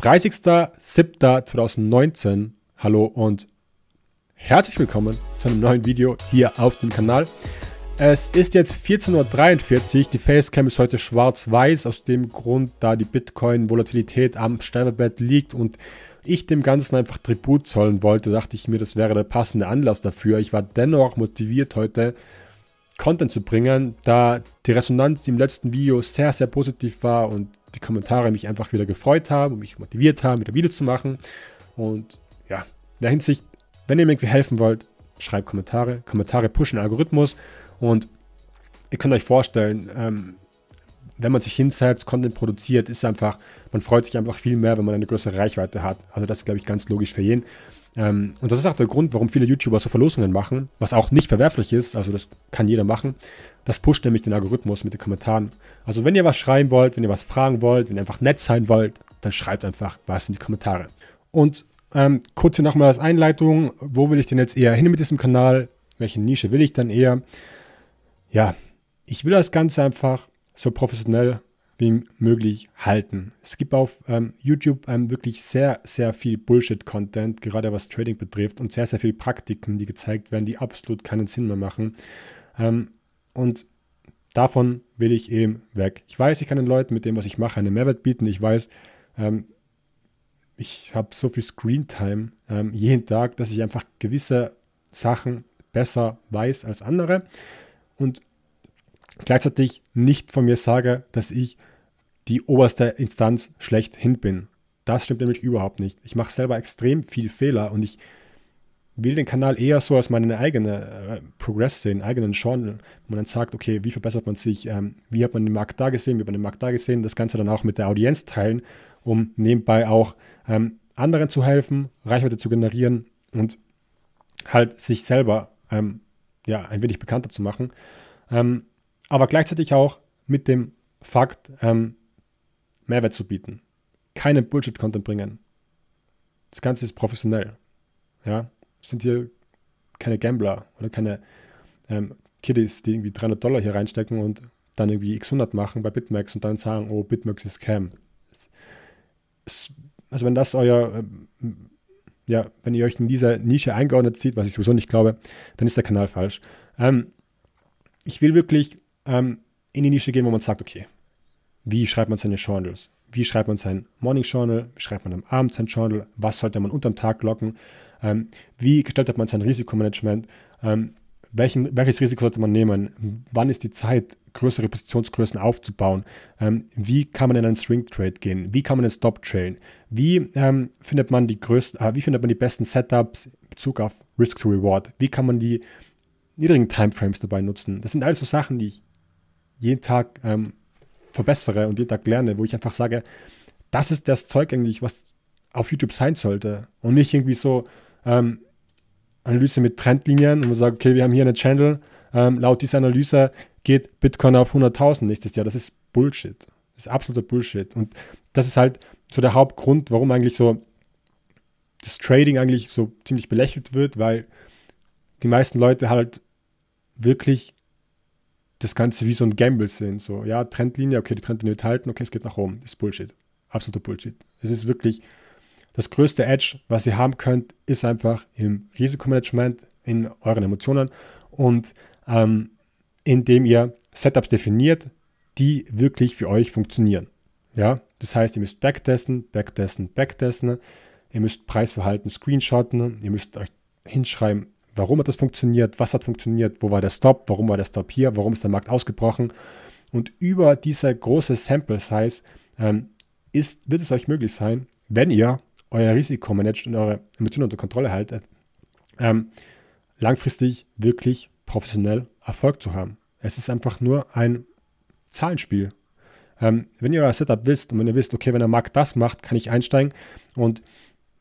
30.07.2019. Hallo und herzlich willkommen zu einem neuen Video hier auf dem Kanal. Es ist jetzt 14.43 Uhr. Die Facecam ist heute schwarz-weiß, aus dem Grund, da die Bitcoin-Volatilität am Sterbebett liegt und ich dem Ganzen einfach Tribut zollen wollte, dachte ich mir, das wäre der passende Anlass dafür. Ich war dennoch motiviert, heute Content zu bringen, da die Resonanz im letzten Video sehr, sehr positiv war und die Kommentare mich einfach wieder gefreut haben und mich motiviert haben, wieder Videos zu machen. Und ja, in der Hinsicht, wenn ihr mir irgendwie helfen wollt, schreibt Kommentare. Kommentare pushen den Algorithmus. Und ihr könnt euch vorstellen, ähm, wenn man sich hinsetzt, Content produziert, ist einfach, man freut sich einfach viel mehr, wenn man eine größere Reichweite hat. Also das ist, glaube ich, ganz logisch für jeden. Ähm, und das ist auch der Grund, warum viele YouTuber so Verlosungen machen, was auch nicht verwerflich ist, also das kann jeder machen. Das pusht nämlich den Algorithmus mit den Kommentaren. Also wenn ihr was schreiben wollt, wenn ihr was fragen wollt, wenn ihr einfach nett sein wollt, dann schreibt einfach was in die Kommentare. Und ähm, kurz hier nochmal als Einleitung, wo will ich denn jetzt eher hin mit diesem Kanal? Welche Nische will ich dann eher? Ja, ich will das Ganze einfach so professionell wie möglich halten. Es gibt auf ähm, YouTube ähm, wirklich sehr, sehr viel Bullshit-Content, gerade was Trading betrifft, und sehr, sehr viele Praktiken, die gezeigt werden, die absolut keinen Sinn mehr machen. Ähm, und davon will ich eben weg. Ich weiß, ich kann den Leuten mit dem, was ich mache, einen Mehrwert bieten. Ich weiß, ähm, ich habe so viel Screentime ähm, jeden Tag, dass ich einfach gewisse Sachen besser weiß als andere. Und gleichzeitig nicht von mir sage, dass ich die oberste Instanz schlechthin bin. Das stimmt nämlich überhaupt nicht. Ich mache selber extrem viel Fehler und ich will den Kanal eher so als meine eigene äh, Progress sehen, eigenen Genre, wo man dann sagt, okay, wie verbessert man sich, ähm, wie hat man den Markt da gesehen, wie hat man den Markt da gesehen, das Ganze dann auch mit der Audienz teilen, um nebenbei auch ähm, anderen zu helfen, Reichweite zu generieren und halt sich selber ähm, ja, ein wenig bekannter zu machen. Ähm, aber gleichzeitig auch mit dem Fakt, ähm, Mehrwert zu bieten. Keinen Bullshit-Content bringen. Das Ganze ist professionell. Ja, sind hier keine Gambler oder keine ähm, Kiddies, die irgendwie 300 Dollar hier reinstecken und dann irgendwie x100 machen bei Bitmax und dann sagen, oh, Bitmax ist Scam. Also wenn das euer, ähm, ja, wenn ihr euch in dieser Nische eingeordnet seht, was ich sowieso nicht glaube, dann ist der Kanal falsch. Ähm, ich will wirklich ähm, in die Nische gehen, wo man sagt, okay, wie schreibt man seine Journals? Wie schreibt man sein Morning Journal? Wie schreibt man am Abend sein Journal? Was sollte man unterm Tag locken? Ähm, wie gestaltet man sein Risikomanagement? Ähm, welchen, welches Risiko sollte man nehmen? Wann ist die Zeit, größere Positionsgrößen aufzubauen? Ähm, wie kann man in einen Swing Trade gehen? Wie kann man einen Stop trailen, Wie ähm, findet man die größten, äh, wie findet man die besten Setups in Bezug auf Risk to Reward? Wie kann man die niedrigen Timeframes dabei nutzen? Das sind alles so Sachen, die ich jeden Tag ähm, verbessere und jeden Tag lerne, wo ich einfach sage, das ist das Zeug eigentlich, was auf YouTube sein sollte und nicht irgendwie so ähm, Analyse mit Trendlinien und man sagt, okay, wir haben hier einen Channel, ähm, laut dieser Analyse geht Bitcoin auf 100.000 nächstes Jahr. Das ist Bullshit. Das ist absoluter Bullshit. Und das ist halt so der Hauptgrund, warum eigentlich so das Trading eigentlich so ziemlich belächelt wird, weil die meisten Leute halt wirklich das Ganze wie so ein Gamble sehen. So, ja, Trendlinie, okay, die Trendlinie wird halten, okay, es geht nach oben. Das ist Bullshit. Absoluter Bullshit. Es ist wirklich das größte Edge, was ihr haben könnt, ist einfach im Risikomanagement, in euren Emotionen und ähm, indem ihr Setups definiert, die wirklich für euch funktionieren. Ja, das heißt, ihr müsst backtesten, backtesten, backtesten. Ihr müsst Preisverhalten screenshotten. Ihr müsst euch hinschreiben, Warum hat das funktioniert? Was hat funktioniert? Wo war der Stop? Warum war der Stop hier? Warum ist der Markt ausgebrochen? Und über diese große Sample Size ähm, ist, wird es euch möglich sein, wenn ihr euer Risiko managt und eure Emotionen unter Kontrolle haltet, ähm, langfristig wirklich professionell Erfolg zu haben. Es ist einfach nur ein Zahlenspiel. Ähm, wenn ihr euer Setup wisst und wenn ihr wisst, okay, wenn der Markt das macht, kann ich einsteigen und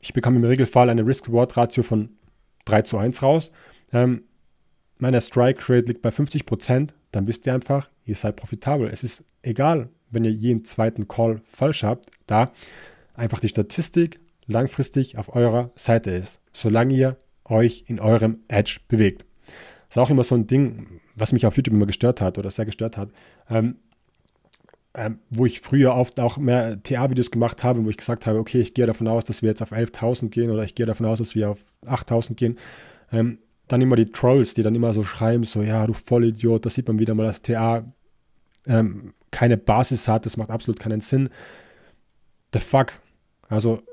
ich bekomme im Regelfall eine Risk-Reward-Ratio von 3 zu 1 raus. Ähm, meiner Strike Rate liegt bei 50 Prozent, dann wisst ihr einfach, ihr seid profitabel. Es ist egal, wenn ihr jeden zweiten Call falsch habt, da einfach die Statistik langfristig auf eurer Seite ist, solange ihr euch in eurem Edge bewegt. Das ist auch immer so ein Ding, was mich auf YouTube immer gestört hat oder sehr gestört hat. Ähm, ähm, wo ich früher oft auch mehr TA-Videos gemacht habe, wo ich gesagt habe, okay, ich gehe davon aus, dass wir jetzt auf 11.000 gehen oder ich gehe davon aus, dass wir auf 8.000 gehen, ähm, dann immer die Trolls, die dann immer so schreiben, so, ja, du Vollidiot, da sieht man wieder mal, dass TA ähm, keine Basis hat, das macht absolut keinen Sinn. The fuck. Also,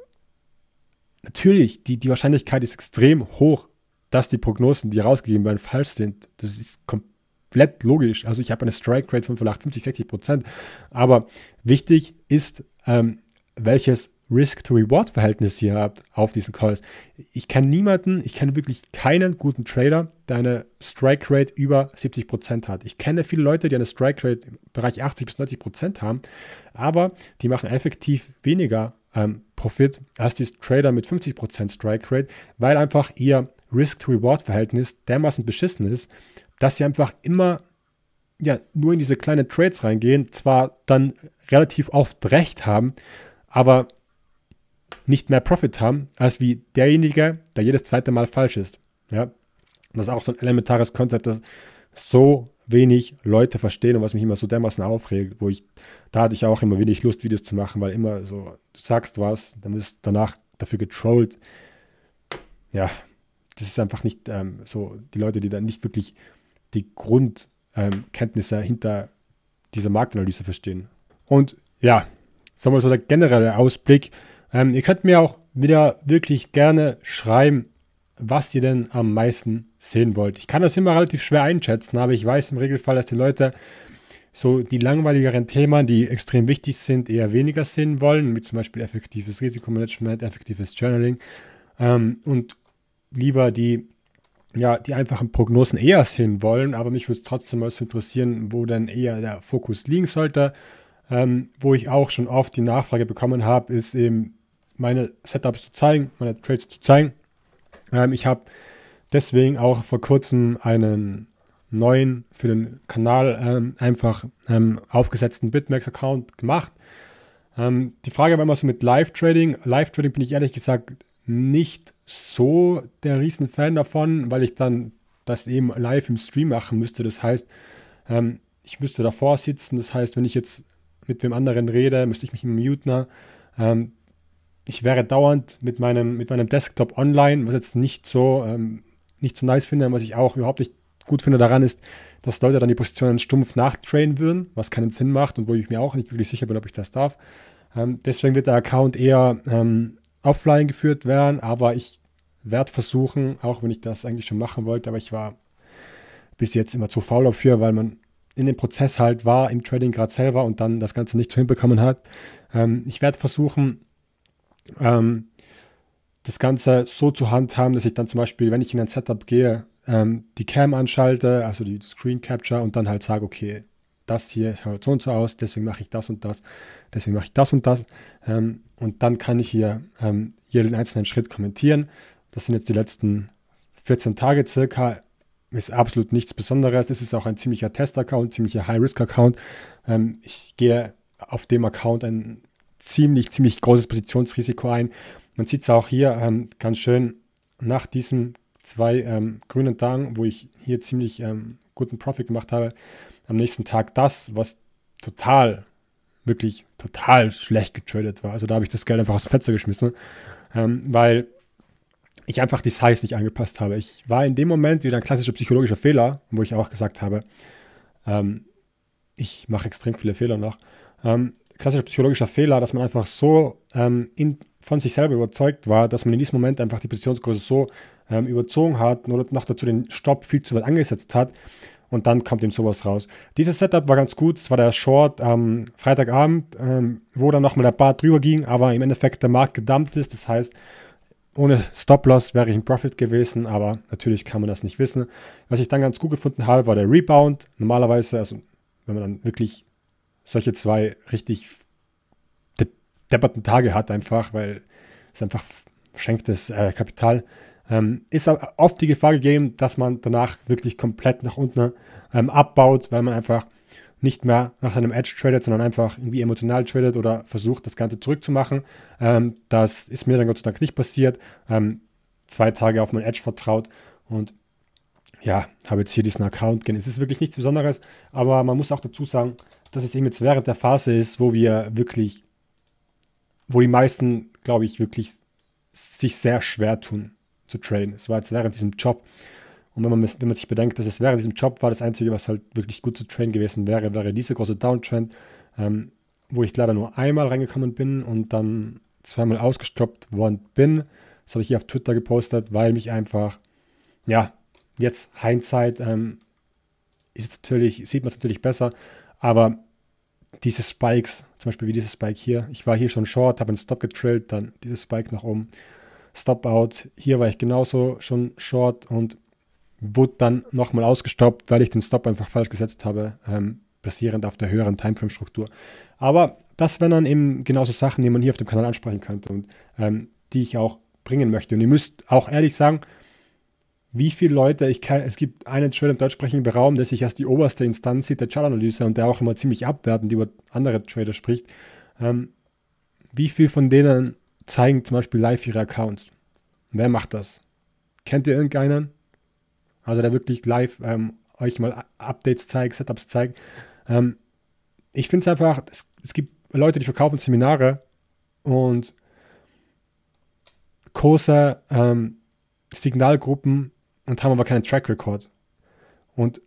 natürlich, die, die Wahrscheinlichkeit ist extrem hoch, dass die Prognosen, die rausgegeben werden, falsch sind. Das ist komplett komplett logisch. Also ich habe eine Strike Rate von vielleicht 50, 60 Prozent. Aber wichtig ist, ähm, welches Risk-to-Reward-Verhältnis ihr habt auf diesen Calls. Ich kenne niemanden, ich kenne wirklich keinen guten Trader, der eine Strike-Rate über 70% Prozent hat. Ich kenne viele Leute, die eine Strike-Rate im Bereich 80 bis 90% Prozent haben, aber die machen effektiv weniger ähm, Profit als die Trader mit 50% Prozent Strike-Rate, weil einfach ihr Risk-to-Reward-Verhältnis dermaßen beschissen ist dass sie einfach immer ja, nur in diese kleinen Trades reingehen, zwar dann relativ oft recht haben, aber nicht mehr Profit haben, als wie derjenige, der jedes zweite Mal falsch ist. Ja? Das ist auch so ein elementares Konzept, das so wenig Leute verstehen und was mich immer so dermaßen aufregt, wo ich, da hatte ich auch immer wenig Lust, Videos zu machen, weil immer so, du sagst was, dann wirst du danach dafür getrollt. Ja, das ist einfach nicht ähm, so, die Leute, die dann nicht wirklich die Grundkenntnisse ähm, hinter dieser Marktanalyse verstehen. Und ja, sagen wir so der generelle Ausblick. Ähm, ihr könnt mir auch wieder wirklich gerne schreiben, was ihr denn am meisten sehen wollt. Ich kann das immer relativ schwer einschätzen, aber ich weiß im Regelfall, dass die Leute so die langweiligeren Themen, die extrem wichtig sind, eher weniger sehen wollen, wie zum Beispiel effektives Risikomanagement, effektives Journaling ähm, und lieber die ja, die einfachen Prognosen eher sehen wollen, aber mich würde es trotzdem mal interessieren, wo denn eher der Fokus liegen sollte. Ähm, wo ich auch schon oft die Nachfrage bekommen habe, ist eben meine Setups zu zeigen, meine Trades zu zeigen. Ähm, ich habe deswegen auch vor kurzem einen neuen für den Kanal ähm, einfach ähm, aufgesetzten bitmax account gemacht. Ähm, die Frage war immer so mit Live-Trading. Live-Trading bin ich ehrlich gesagt nicht so der Riesenfan davon, weil ich dann das eben live im Stream machen müsste. Das heißt, ähm, ich müsste davor sitzen. Das heißt, wenn ich jetzt mit dem anderen rede, müsste ich mich im muten. Ähm, ich wäre dauernd mit meinem, mit meinem Desktop online, was jetzt nicht so, ähm, nicht so nice finde, was ich auch überhaupt nicht gut finde daran ist, dass Leute dann die Positionen stumpf nachtrainen würden, was keinen Sinn macht und wo ich mir auch nicht wirklich sicher bin, ob ich das darf. Ähm, deswegen wird der Account eher ähm, offline geführt werden, aber ich werde versuchen, auch wenn ich das eigentlich schon machen wollte, aber ich war bis jetzt immer zu faul dafür, weil man in dem Prozess halt war, im Trading gerade selber und dann das Ganze nicht so hinbekommen hat. Ähm, ich werde versuchen, ähm, das Ganze so zu handhaben, dass ich dann zum Beispiel, wenn ich in ein Setup gehe, ähm, die Cam anschalte, also die Screen Capture und dann halt sage, okay, das hier schaut so und so aus, deswegen mache ich das und das, deswegen mache ich das und das. Ähm, und dann kann ich hier ähm, jeden einzelnen Schritt kommentieren. Das sind jetzt die letzten 14 Tage circa. Ist absolut nichts Besonderes. Es ist auch ein ziemlicher Test-Account, ziemlicher High-Risk-Account. Ähm, ich gehe auf dem Account ein ziemlich, ziemlich großes Positionsrisiko ein. Man sieht es auch hier ähm, ganz schön nach diesen zwei ähm, grünen Tagen, wo ich hier ziemlich ähm, guten Profit gemacht habe. Am nächsten Tag das, was total wirklich total schlecht getradet war. Also da habe ich das Geld einfach aus dem Fenster geschmissen, ähm, weil ich einfach die Size nicht angepasst habe. Ich war in dem Moment wieder ein klassischer psychologischer Fehler, wo ich auch gesagt habe, ähm, ich mache extrem viele Fehler noch. Ähm, klassischer psychologischer Fehler, dass man einfach so ähm, in, von sich selber überzeugt war, dass man in diesem Moment einfach die Positionsgröße so ähm, überzogen hat nur noch dazu den Stopp viel zu weit angesetzt hat, und dann kommt ihm sowas raus. Dieses Setup war ganz gut, es war der Short am ähm, Freitagabend, ähm, wo dann nochmal der Bar drüber ging, aber im Endeffekt der Markt gedumpt ist, das heißt, ohne Stop-Loss wäre ich ein Profit gewesen, aber natürlich kann man das nicht wissen. Was ich dann ganz gut gefunden habe, war der Rebound. Normalerweise, also wenn man dann wirklich solche zwei richtig depperten Tage hat einfach, weil es einfach schenktes äh, Kapital ähm, ist oft die Gefahr gegeben, dass man danach wirklich komplett nach unten ähm, abbaut, weil man einfach nicht mehr nach einem Edge tradet, sondern einfach irgendwie emotional tradet oder versucht, das Ganze zurückzumachen. Ähm, das ist mir dann Gott sei Dank nicht passiert. Ähm, zwei Tage auf mein Edge vertraut und ja, habe jetzt hier diesen Account gehen. Es ist wirklich nichts Besonderes, aber man muss auch dazu sagen, dass es eben jetzt während der Phase ist, wo wir wirklich, wo die meisten, glaube ich, wirklich sich sehr schwer tun zu traden. Es war jetzt während diesem Job. Und wenn man, wenn man sich bedenkt, dass es während diesem Job war, das Einzige, was halt wirklich gut zu traden gewesen wäre, wäre dieser große Downtrend, ähm, wo ich leider nur einmal reingekommen bin und dann zweimal ausgestoppt worden bin. Das habe ich hier auf Twitter gepostet, weil mich einfach, ja, jetzt Hindsight ähm, ist natürlich, sieht man es natürlich besser, aber diese Spikes, zum Beispiel wie dieses Spike hier, ich war hier schon short, habe einen Stop getrailt, dann dieses Spike nach oben Stop-Out. Hier war ich genauso schon short und wurde dann nochmal ausgestoppt, weil ich den Stop einfach falsch gesetzt habe, ähm, basierend auf der höheren Timeframe-Struktur. Aber das wären dann eben genauso Sachen, die man hier auf dem Kanal ansprechen könnte und ähm, die ich auch bringen möchte. Und ihr müsst auch ehrlich sagen, wie viele Leute, ich kann, es gibt einen Trader im deutschsprachigen Raum, der sich als die oberste Instanz sieht, der Chartanalyse und der auch immer ziemlich abwertend über andere Trader spricht. Ähm, wie viel von denen zeigen zum Beispiel live ihre Accounts. Wer macht das? Kennt ihr irgendeinen? Also der wirklich live ähm, euch mal Updates zeigt, Setups zeigt. Ähm, ich finde es einfach, es, gibt Leute, die verkaufen Seminare und große ähm, Signalgruppen und haben aber keinen Track Record. Und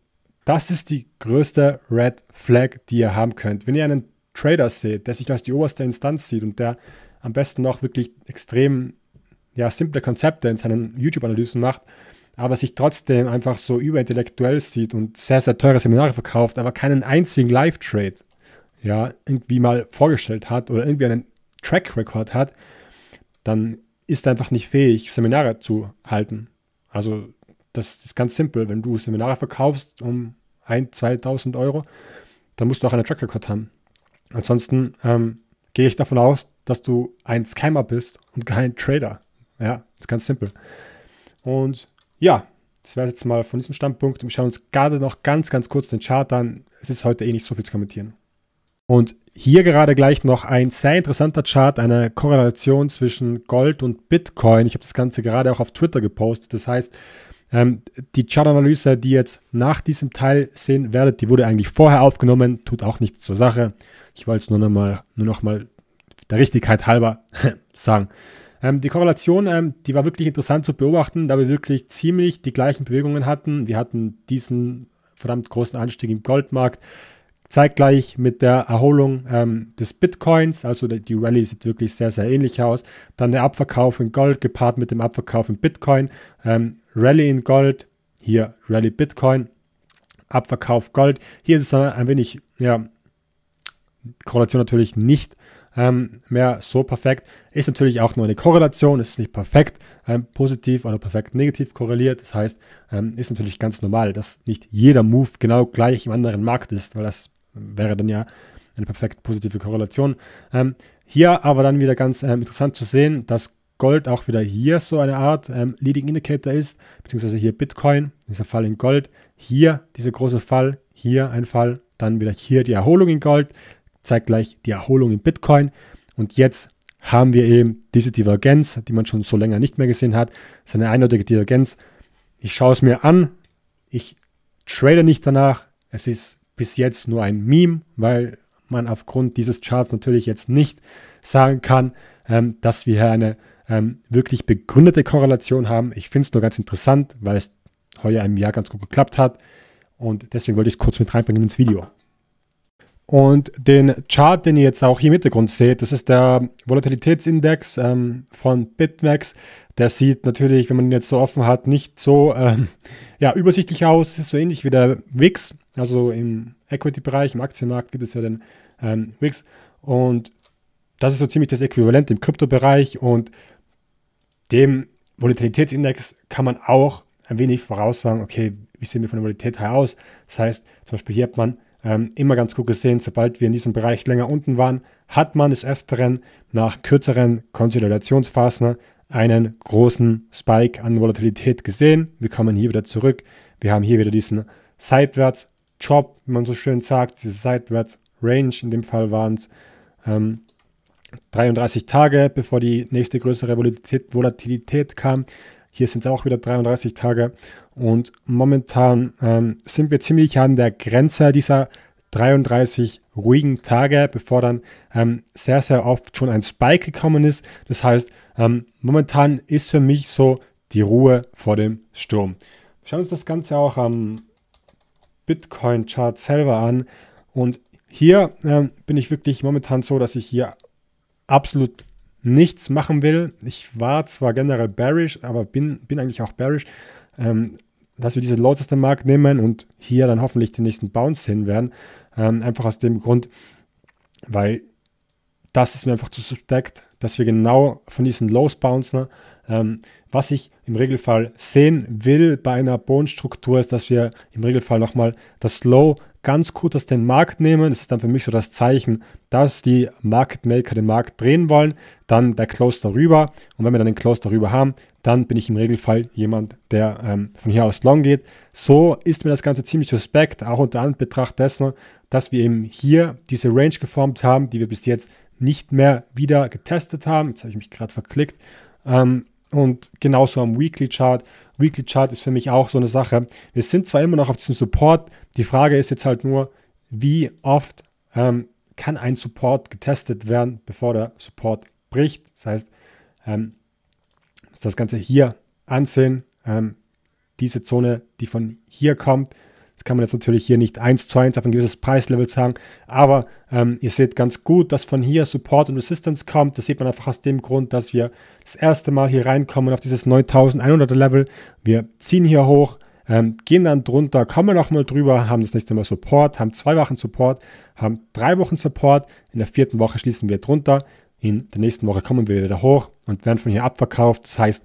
das ist die größte Red Flag, die ihr haben könnt. Wenn ihr einen Trader seht, der sich als die oberste Instanz sieht und der am besten noch wirklich extrem ja, simple Konzepte in seinen YouTube-Analysen macht, aber sich trotzdem einfach so überintellektuell sieht und sehr, sehr teure Seminare verkauft, aber keinen einzigen Live-Trade ja, irgendwie mal vorgestellt hat oder irgendwie einen Track-Record hat, dann ist er einfach nicht fähig, Seminare zu halten. Also das ist ganz simpel. Wenn du Seminare verkaufst um 1.000, 2.000 Euro, dann musst du auch einen Track-Record haben. Ansonsten ähm, gehe ich davon aus, dass du ein Scammer bist und kein Trader. Ja, ist ganz simpel. Und ja, das wäre jetzt mal von diesem Standpunkt. Wir schauen uns gerade noch ganz, ganz kurz den Chart an. Es ist heute eh nicht so viel zu kommentieren. Und hier gerade gleich noch ein sehr interessanter Chart, eine Korrelation zwischen Gold und Bitcoin. Ich habe das Ganze gerade auch auf Twitter gepostet. Das heißt, ähm, die Chartanalyse, die ihr jetzt nach diesem Teil sehen werdet, die wurde eigentlich vorher aufgenommen, tut auch nichts zur Sache. Ich wollte es nur noch mal, nur noch mal der Richtigkeit halber sagen. Ähm, die Korrelation, ähm, die war wirklich interessant zu beobachten, da wir wirklich ziemlich die gleichen Bewegungen hatten. Wir hatten diesen verdammt großen Anstieg im Goldmarkt, zeitgleich mit der Erholung ähm, des Bitcoins, also die Rallye sieht wirklich sehr, sehr ähnlich aus. Dann der Abverkauf in Gold gepaart mit dem Abverkauf in Bitcoin. Ähm, Rallye in Gold, hier Rallye Bitcoin, Abverkauf Gold. Hier ist es dann ein wenig, ja, Korrelation natürlich nicht ähm, mehr so perfekt. Ist natürlich auch nur eine Korrelation, es ist nicht perfekt ähm, positiv oder perfekt negativ korreliert. Das heißt, ähm, ist natürlich ganz normal, dass nicht jeder Move genau gleich im anderen Markt ist, weil das wäre dann ja eine perfekt positive Korrelation. Ähm, hier aber dann wieder ganz ähm, interessant zu sehen, dass Gold auch wieder hier so eine Art ähm, Leading Indicator ist, beziehungsweise hier Bitcoin, dieser Fall in Gold, hier dieser große Fall, hier ein Fall, dann wieder hier die Erholung in Gold, zeigt gleich die Erholung in Bitcoin. Und jetzt haben wir eben diese Divergenz, die man schon so länger nicht mehr gesehen hat. Das ist eine eindeutige Divergenz. Ich schaue es mir an, ich trade nicht danach. Es ist bis jetzt nur ein Meme, weil man aufgrund dieses Charts natürlich jetzt nicht sagen kann, ähm, dass wir hier eine ähm, wirklich begründete Korrelation haben. Ich finde es nur ganz interessant, weil es heuer im Jahr ganz gut geklappt hat. Und deswegen wollte ich es kurz mit reinbringen ins Video. Und den Chart, den ihr jetzt auch hier im Hintergrund seht, das ist der Volatilitätsindex ähm, von Bitmax. Der sieht natürlich, wenn man ihn jetzt so offen hat, nicht so ähm, ja, übersichtlich aus. Es ist so ähnlich wie der WIX. Also im Equity-Bereich, im Aktienmarkt gibt es ja den ähm, WIX. Und das ist so ziemlich das Äquivalent im Kryptobereich. Und dem Volatilitätsindex kann man auch ein wenig voraussagen, okay, wie sehen wir von der Volatilität her aus? Das heißt, zum Beispiel hier hat man ähm, immer ganz gut gesehen, sobald wir in diesem Bereich länger unten waren, hat man des Öfteren nach kürzeren Konsolidationsphasen einen großen Spike an Volatilität gesehen. Wir kommen hier wieder zurück. Wir haben hier wieder diesen Seitwärts-Job, wie man so schön sagt, diese Seitwärts-Range. In dem Fall waren es ähm, 33 Tage, bevor die nächste größere Volatilität, Volatilität kam. Hier sind es auch wieder 33 Tage. Und momentan ähm, sind wir ziemlich an der Grenze dieser 33 ruhigen Tage, bevor dann ähm, sehr, sehr oft schon ein Spike gekommen ist. Das heißt, ähm, momentan ist für mich so die Ruhe vor dem Sturm. Schauen Wir uns das Ganze auch am Bitcoin-Chart selber an. Und hier ähm, bin ich wirklich momentan so, dass ich hier absolut nichts machen will. Ich war zwar generell bearish, aber bin, bin eigentlich auch bearish, ähm, dass wir diese aus dem Markt nehmen und hier dann hoffentlich den nächsten Bounce hin werden. Ähm, einfach aus dem Grund, weil das ist mir einfach zu suspekt, dass wir genau von diesen Lows bouncen. Ähm, was ich im Regelfall sehen will bei einer Bodenstruktur ist, dass wir im Regelfall nochmal das Low ganz kurz aus den Markt nehmen. Das ist dann für mich so das Zeichen, dass die Market Maker den Markt drehen wollen. Dann der Close darüber. Und wenn wir dann den Close darüber haben, dann bin ich im Regelfall jemand, der ähm, von hier aus long geht. So ist mir das Ganze ziemlich suspekt, auch unter Anbetracht dessen, dass wir eben hier diese Range geformt haben, die wir bis jetzt nicht mehr wieder getestet haben. Jetzt habe ich mich gerade verklickt. Ähm, und genauso am Weekly Chart. Weekly Chart ist für mich auch so eine Sache. Wir sind zwar immer noch auf diesem Support, die Frage ist jetzt halt nur, wie oft ähm, kann ein Support getestet werden, bevor der Support bricht. Das heißt, ähm, das Ganze hier ansehen, ähm, diese Zone, die von hier kommt, das kann man jetzt natürlich hier nicht 1 zu 1 auf ein gewisses Preislevel sagen, aber ähm, ihr seht ganz gut, dass von hier Support und Resistance kommt. Das sieht man einfach aus dem Grund, dass wir das erste Mal hier reinkommen auf dieses 9100 Level. Wir ziehen hier hoch, ähm, gehen dann drunter, kommen nochmal drüber, haben das nächste Mal Support, haben zwei Wochen Support, haben drei Wochen Support. In der vierten Woche schließen wir drunter. In der nächsten Woche kommen wir wieder hoch und werden von hier abverkauft. Das heißt,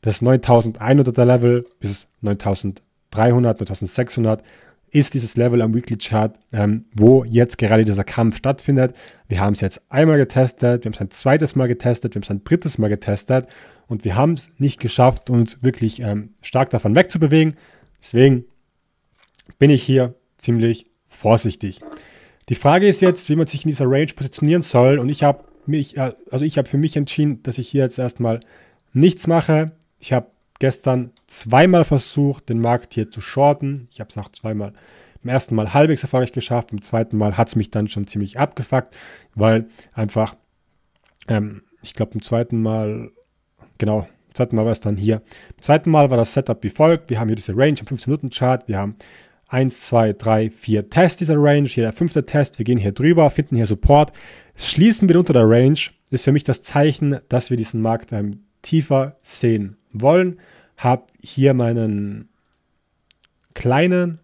das 9100er Level bis 9100. 300, 1600 ist dieses Level am Weekly Chart, ähm, wo jetzt gerade dieser Kampf stattfindet. Wir haben es jetzt einmal getestet, wir haben es ein zweites Mal getestet, wir haben es ein drittes Mal getestet und wir haben es nicht geschafft, uns wirklich ähm, stark davon wegzubewegen. Deswegen bin ich hier ziemlich vorsichtig. Die Frage ist jetzt, wie man sich in dieser Range positionieren soll und ich habe mich, äh, also ich habe für mich entschieden, dass ich hier jetzt erstmal nichts mache. Ich habe gestern zweimal versucht, den Markt hier zu shorten. Ich habe es auch zweimal, beim ersten Mal halbwegs erfolgreich geschafft, beim zweiten Mal hat es mich dann schon ziemlich abgefuckt, weil einfach, ähm, ich glaube, beim zweiten Mal, genau, beim zweiten Mal war es dann hier. Beim zweiten Mal war das Setup wie folgt. Wir haben hier diese Range am 15-Minuten-Chart, wir haben 1, 2, 3, 4 Tests dieser Range, hier der fünfte Test, wir gehen hier drüber, finden hier Support, schließen wir unter der Range, ist für mich das Zeichen, dass wir diesen Markt ähm, tiefer sehen wollen, habe hier meinen kleinen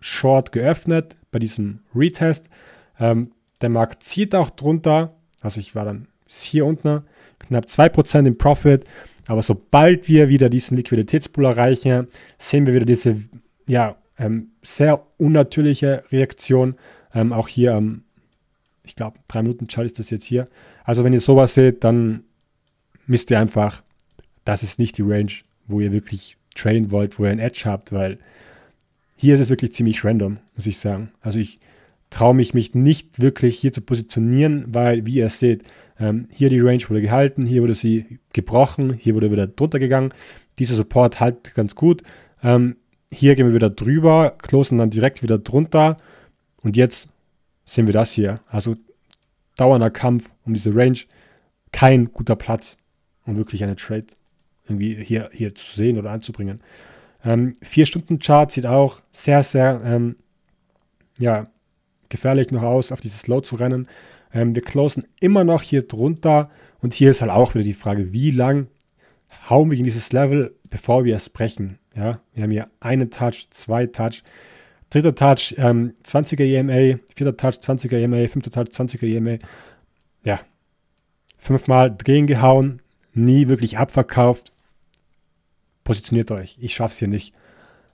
Short geöffnet bei diesem Retest. Ähm, der Markt zieht auch drunter, also ich war dann hier unten, knapp 2% im Profit, aber sobald wir wieder diesen Liquiditätspool erreichen, sehen wir wieder diese ja, ähm, sehr unnatürliche Reaktion, ähm, auch hier am ich glaube, drei Minuten Chart ist das jetzt hier. Also wenn ihr sowas seht, dann wisst ihr einfach, das ist nicht die Range, wo ihr wirklich trainen wollt, wo ihr ein Edge habt, weil hier ist es wirklich ziemlich random, muss ich sagen. Also ich traue mich, mich nicht wirklich hier zu positionieren, weil, wie ihr seht, ähm, hier die Range wurde gehalten, hier wurde sie gebrochen, hier wurde wieder drunter gegangen. Dieser Support halt ganz gut. Ähm, hier gehen wir wieder drüber, closen dann direkt wieder drunter und jetzt sehen wir das hier. Also dauernder Kampf um diese Range, kein guter Platz um wirklich eine Trade irgendwie hier, hier zu sehen oder anzubringen. Ähm, vier Stunden Chart sieht auch sehr, sehr ähm, ja, gefährlich noch aus, auf dieses Low zu rennen. Ähm, wir closen immer noch hier drunter und hier ist halt auch wieder die Frage, wie lang hauen wir in dieses Level, bevor wir es brechen. Ja, wir haben hier einen Touch, zwei Touch, dritter Touch, ähm, 20er EMA, vierter Touch, 20er EMA, fünfter Touch, 20er EMA. Ja, fünfmal drehen gehauen, nie wirklich abverkauft. Positioniert euch, ich schaffe es hier nicht.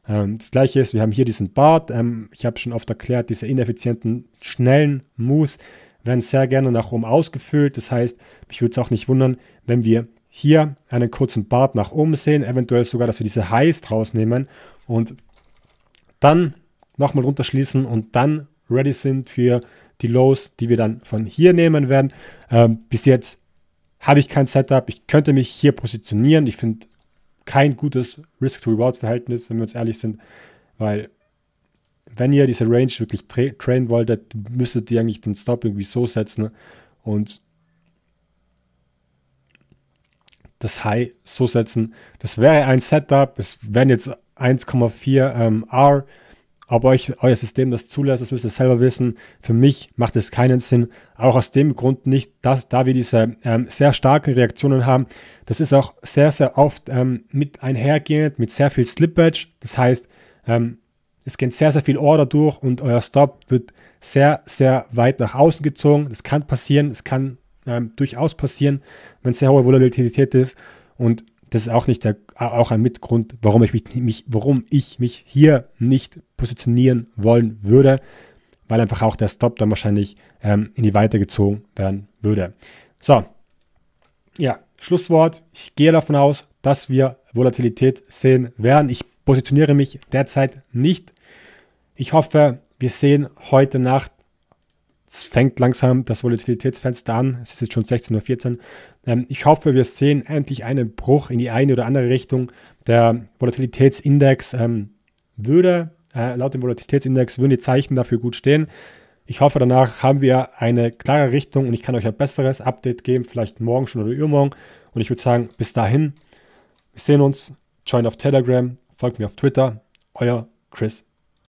Ähm, das gleiche ist, wir haben hier diesen Bart. Ähm, ich habe schon oft erklärt, diese ineffizienten, schnellen Moves werden sehr gerne nach oben ausgefüllt. Das heißt, mich würde es auch nicht wundern, wenn wir hier einen kurzen Bart nach oben sehen, eventuell sogar, dass wir diese Highs draus nehmen und dann nochmal runterschließen und dann ready sind für die Lows, die wir dann von hier nehmen werden. Ähm, bis jetzt habe ich kein Setup, ich könnte mich hier positionieren. Ich finde kein gutes Risk-to-Reward-Verhältnis, wenn wir uns ehrlich sind, weil wenn ihr diese Range wirklich tra trainen wolltet, müsstet ihr eigentlich den Stop irgendwie so setzen und das High so setzen. Das wäre ein Setup, es wären jetzt 1,4 ähm, R ob euch euer System das zulässt, das müsst ihr selber wissen. Für mich macht es keinen Sinn. Auch aus dem Grund nicht, dass, da wir diese ähm, sehr starken Reaktionen haben. Das ist auch sehr, sehr oft ähm, mit einhergehend, mit sehr viel Slippage. Das heißt, ähm, es geht sehr, sehr viel Order durch und euer Stop wird sehr, sehr weit nach außen gezogen. Das kann passieren, das kann ähm, durchaus passieren, wenn sehr hohe Volatilität ist. Und das ist auch nicht der, auch ein Mitgrund, warum ich mich, mich, warum ich mich hier nicht positionieren wollen würde, weil einfach auch der Stop dann wahrscheinlich ähm, in die Weite gezogen werden würde. So, ja, Schlusswort. Ich gehe davon aus, dass wir Volatilität sehen werden. Ich positioniere mich derzeit nicht. Ich hoffe, wir sehen heute Nacht es fängt langsam das Volatilitätsfenster an. Es ist jetzt schon 16.14 Uhr. Ähm, ich hoffe, wir sehen endlich einen Bruch in die eine oder andere Richtung. Der Volatilitätsindex ähm, würde, äh, laut dem Volatilitätsindex würden die Zeichen dafür gut stehen. Ich hoffe, danach haben wir eine klare Richtung und ich kann euch ein besseres Update geben, vielleicht morgen schon oder übermorgen. Und ich würde sagen, bis dahin, wir sehen uns, join auf Telegram, folgt mir auf Twitter, euer Chris.